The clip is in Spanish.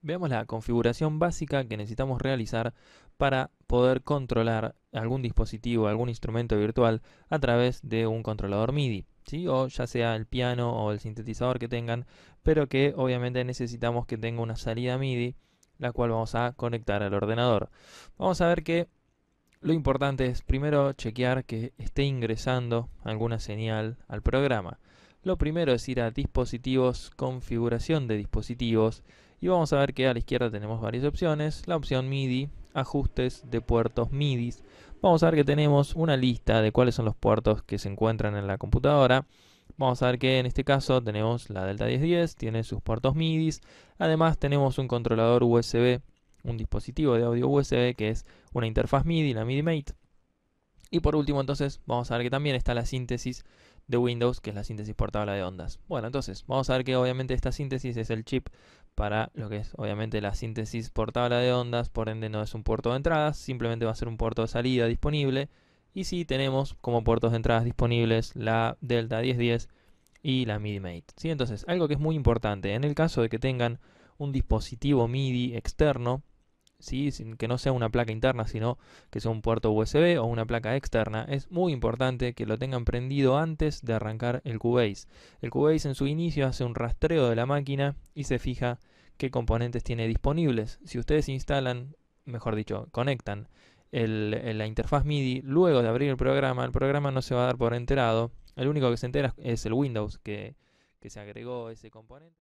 Veamos la configuración básica que necesitamos realizar para poder controlar algún dispositivo, algún instrumento virtual a través de un controlador MIDI. O ya sea el piano o el sintetizador que tengan, pero que obviamente necesitamos que tenga una salida MIDI la cual vamos a conectar al ordenador. Vamos a ver que lo importante es primero chequear que esté ingresando alguna señal al programa. Lo primero es ir a dispositivos, configuración de dispositivos y vamos a ver que a la izquierda tenemos varias opciones. La opción MIDI, ajustes de puertos MIDI. Vamos a ver que tenemos una lista de cuáles son los puertos que se encuentran en la computadora. Vamos a ver que en este caso tenemos la Delta 1010, tiene sus puertos MIDI, Además tenemos un controlador USB, un dispositivo de audio USB que es una interfaz MIDI, la MIDI Mate. Y por último entonces vamos a ver que también está la síntesis de Windows, que es la síntesis por de ondas. Bueno, entonces vamos a ver que obviamente esta síntesis es el chip para lo que es obviamente la síntesis por de ondas, por ende no es un puerto de entrada, simplemente va a ser un puerto de salida disponible y sí tenemos como puertos de entradas disponibles la Delta 1010 y la MIDI Mate. ¿sí? Entonces, algo que es muy importante, en el caso de que tengan un dispositivo MIDI externo, ¿sí? que no sea una placa interna, sino que sea un puerto USB o una placa externa, es muy importante que lo tengan prendido antes de arrancar el Cubase. El Cubase en su inicio hace un rastreo de la máquina y se fija qué componentes tiene disponibles. Si ustedes instalan, mejor dicho, conectan el, eh, la interfaz MIDI, luego de abrir el programa, el programa no se va a dar por enterado. El único que se entera es el Windows que se agregó ese componente.